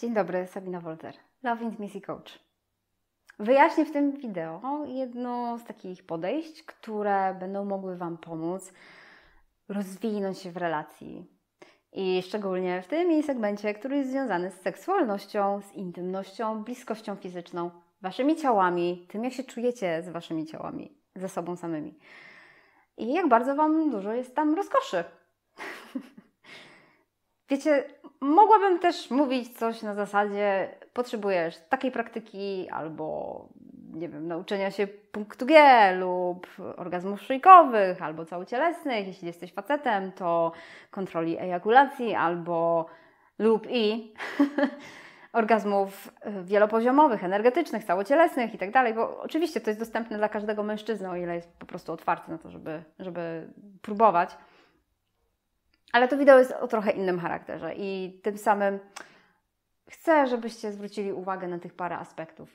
Dzień dobry, Sabina Wolter, Love Missy Coach. Wyjaśnię w tym wideo jedno z takich podejść, które będą mogły Wam pomóc rozwinąć się w relacji. I szczególnie w tym segmencie, który jest związany z seksualnością, z intymnością, bliskością fizyczną, Waszymi ciałami, tym jak się czujecie z Waszymi ciałami, ze sobą samymi. I jak bardzo Wam dużo jest tam rozkoszy. Wiecie, mogłabym też mówić coś na zasadzie: potrzebujesz takiej praktyki, albo nie wiem, nauczenia się punktu G lub orgazmów szyjkowych, albo całocielesnych, jeśli jesteś facetem, to kontroli ejakulacji, albo lub i orgazmów y, wielopoziomowych, energetycznych, całocielesnych i tak dalej, bo oczywiście to jest dostępne dla każdego mężczyzny, o ile jest po prostu otwarty na to, żeby, żeby próbować. Ale to wideo jest o trochę innym charakterze i tym samym chcę, żebyście zwrócili uwagę na tych parę aspektów.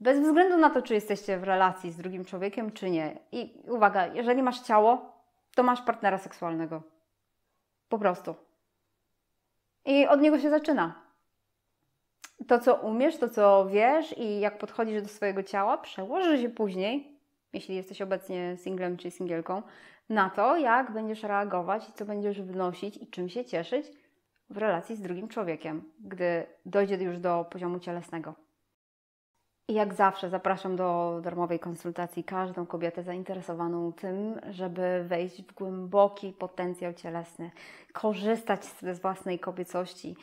Bez względu na to, czy jesteście w relacji z drugim człowiekiem, czy nie. I uwaga, jeżeli masz ciało, to masz partnera seksualnego. Po prostu. I od niego się zaczyna. To, co umiesz, to, co wiesz i jak podchodzisz do swojego ciała, przełoży się później jeśli jesteś obecnie singlem czy singielką, na to, jak będziesz reagować i co będziesz wnosić i czym się cieszyć w relacji z drugim człowiekiem, gdy dojdzie już do poziomu cielesnego. I jak zawsze zapraszam do darmowej konsultacji każdą kobietę zainteresowaną tym, żeby wejść w głęboki potencjał cielesny, korzystać z własnej kobiecości,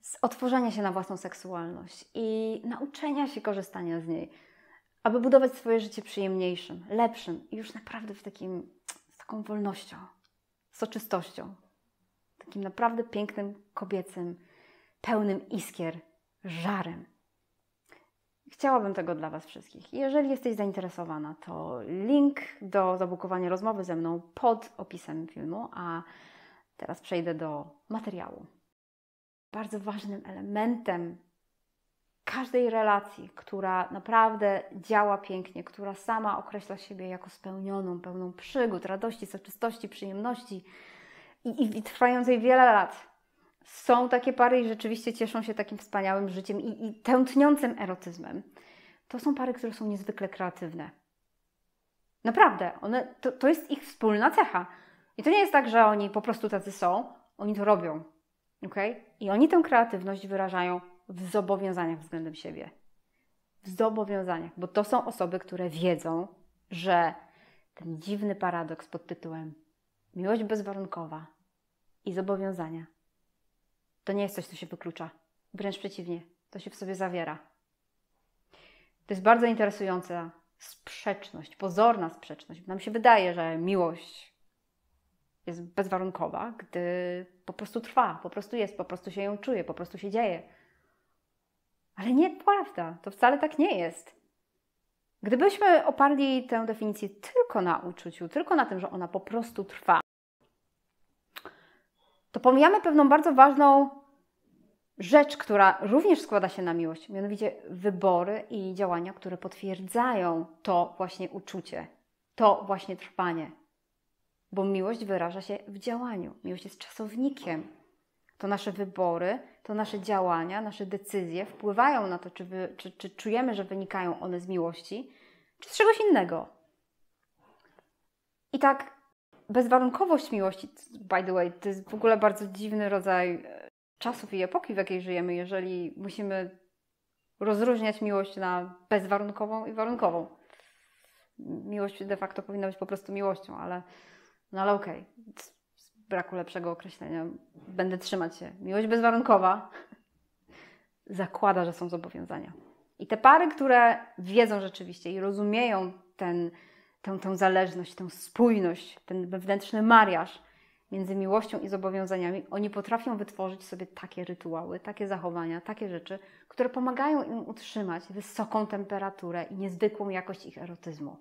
z otworzenia się na własną seksualność i nauczenia się korzystania z niej aby budować swoje życie przyjemniejszym, lepszym i już naprawdę w takim, z taką wolnością, soczystością, takim naprawdę pięknym, kobiecym, pełnym iskier, żarem. Chciałabym tego dla Was wszystkich. Jeżeli jesteś zainteresowana, to link do zabukowania rozmowy ze mną pod opisem filmu, a teraz przejdę do materiału. Bardzo ważnym elementem każdej relacji, która naprawdę działa pięknie, która sama określa siebie jako spełnioną, pełną przygód, radości, soczystości, przyjemności i, i, i trwającej wiele lat. Są takie pary i rzeczywiście cieszą się takim wspaniałym życiem i, i tętniącym erotyzmem. To są pary, które są niezwykle kreatywne. Naprawdę, one, to, to jest ich wspólna cecha. I to nie jest tak, że oni po prostu tacy są, oni to robią. Okay? I oni tę kreatywność wyrażają w zobowiązaniach względem siebie. W zobowiązaniach, bo to są osoby, które wiedzą, że ten dziwny paradoks pod tytułem miłość bezwarunkowa i zobowiązania to nie jest coś, co się wyklucza. Wręcz przeciwnie, to się w sobie zawiera. To jest bardzo interesująca sprzeczność, pozorna sprzeczność. Nam się wydaje, że miłość jest bezwarunkowa, gdy po prostu trwa, po prostu jest, po prostu się ją czuje, po prostu się dzieje. Ale nieprawda, to wcale tak nie jest. Gdybyśmy oparli tę definicję tylko na uczuciu, tylko na tym, że ona po prostu trwa, to pomijamy pewną bardzo ważną rzecz, która również składa się na miłość, mianowicie wybory i działania, które potwierdzają to właśnie uczucie, to właśnie trwanie. Bo miłość wyraża się w działaniu. Miłość jest czasownikiem, to nasze wybory, to nasze działania, nasze decyzje wpływają na to, czy, wy, czy, czy czujemy, że wynikają one z miłości, czy z czegoś innego. I tak bezwarunkowość miłości, by the way, to jest w ogóle bardzo dziwny rodzaj e, czasów i epoki, w jakiej żyjemy, jeżeli musimy rozróżniać miłość na bezwarunkową i warunkową. Miłość de facto powinna być po prostu miłością, ale no ale okej. Okay braku lepszego określenia, będę trzymać się. Miłość bezwarunkowa zakłada, że są zobowiązania. I te pary, które wiedzą rzeczywiście i rozumieją ten, tę, tę zależność, tę spójność, ten wewnętrzny mariaż między miłością i zobowiązaniami, oni potrafią wytworzyć sobie takie rytuały, takie zachowania, takie rzeczy, które pomagają im utrzymać wysoką temperaturę i niezwykłą jakość ich erotyzmu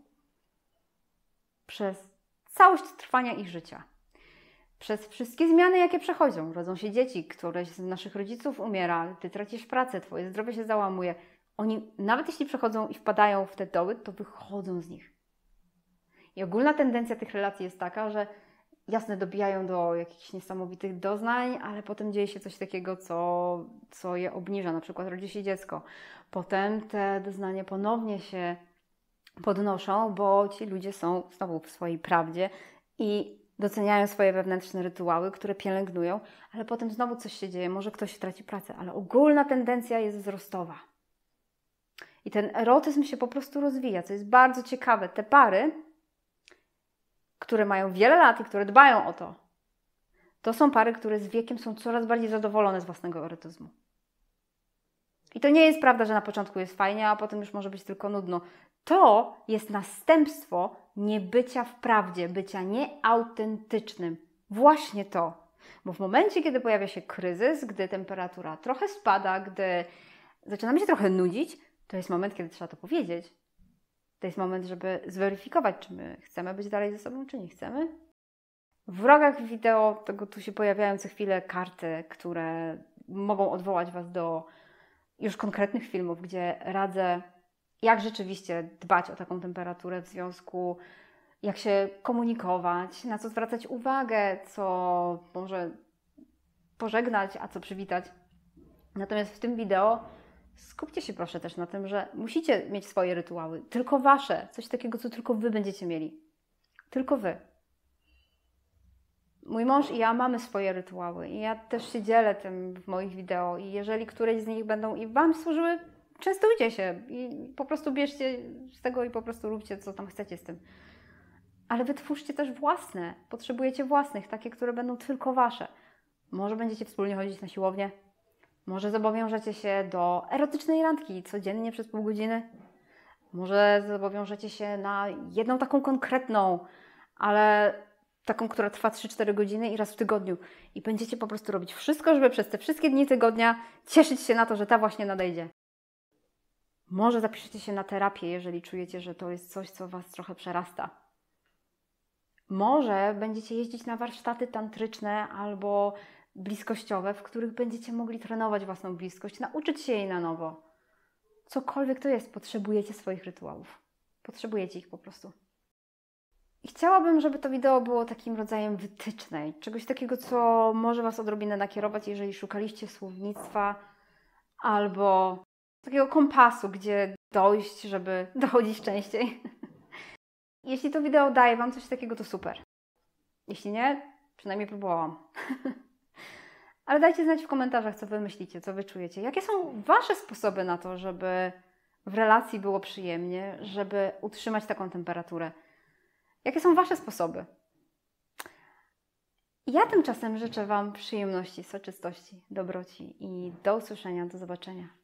przez całość trwania ich życia przez wszystkie zmiany, jakie przechodzą. Rodzą się dzieci, któreś z naszych rodziców umiera, ty tracisz pracę, twoje zdrowie się załamuje. Oni, nawet jeśli przechodzą i wpadają w te doły, to wychodzą z nich. I ogólna tendencja tych relacji jest taka, że jasne, dobijają do jakichś niesamowitych doznań, ale potem dzieje się coś takiego, co, co je obniża. Na przykład rodzi się dziecko. Potem te doznania ponownie się podnoszą, bo ci ludzie są znowu w swojej prawdzie i doceniają swoje wewnętrzne rytuały, które pielęgnują, ale potem znowu coś się dzieje, może ktoś traci pracę, ale ogólna tendencja jest wzrostowa. I ten erotyzm się po prostu rozwija, co jest bardzo ciekawe. Te pary, które mają wiele lat i które dbają o to, to są pary, które z wiekiem są coraz bardziej zadowolone z własnego erotyzmu. I to nie jest prawda, że na początku jest fajnie, a potem już może być tylko nudno. To jest następstwo niebycia w prawdzie, bycia nieautentycznym. Właśnie to. Bo w momencie, kiedy pojawia się kryzys, gdy temperatura trochę spada, gdy zaczynamy się trochę nudzić, to jest moment, kiedy trzeba to powiedzieć. To jest moment, żeby zweryfikować, czy my chcemy być dalej ze sobą, czy nie chcemy. W rogach wideo tego tu się pojawiają co chwilę karty, które mogą odwołać Was do już konkretnych filmów, gdzie radzę, jak rzeczywiście dbać o taką temperaturę w związku, jak się komunikować, na co zwracać uwagę, co może pożegnać, a co przywitać. Natomiast w tym wideo skupcie się proszę też na tym, że musicie mieć swoje rytuały, tylko wasze, coś takiego, co tylko wy będziecie mieli. Tylko wy mój mąż i ja mamy swoje rytuały i ja też się dzielę tym w moich wideo i jeżeli któreś z nich będą i Wam służyły, częstujcie się i po prostu bierzcie z tego i po prostu róbcie, co tam chcecie z tym. Ale wytwórzcie też własne. Potrzebujecie własnych, takie, które będą tylko Wasze. Może będziecie wspólnie chodzić na siłownię, może zobowiążecie się do erotycznej randki codziennie przez pół godziny, może zobowiążecie się na jedną taką konkretną, ale taką, która trwa 3-4 godziny i raz w tygodniu. I będziecie po prostu robić wszystko, żeby przez te wszystkie dni tygodnia cieszyć się na to, że ta właśnie nadejdzie. Może zapiszecie się na terapię, jeżeli czujecie, że to jest coś, co Was trochę przerasta. Może będziecie jeździć na warsztaty tantryczne albo bliskościowe, w których będziecie mogli trenować własną bliskość, nauczyć się jej na nowo. Cokolwiek to jest, potrzebujecie swoich rytuałów. Potrzebujecie ich po prostu chciałabym, żeby to wideo było takim rodzajem wytycznej, czegoś takiego, co może Was odrobinę nakierować, jeżeli szukaliście słownictwa albo takiego kompasu, gdzie dojść, żeby dochodzić częściej. Jeśli to wideo daje Wam coś takiego, to super. Jeśli nie, przynajmniej próbowałam. Ale dajcie znać w komentarzach, co Wy myślicie, co Wy czujecie. Jakie są Wasze sposoby na to, żeby w relacji było przyjemnie, żeby utrzymać taką temperaturę? Jakie są Wasze sposoby? Ja tymczasem życzę Wam przyjemności, soczystości, dobroci i do usłyszenia, do zobaczenia.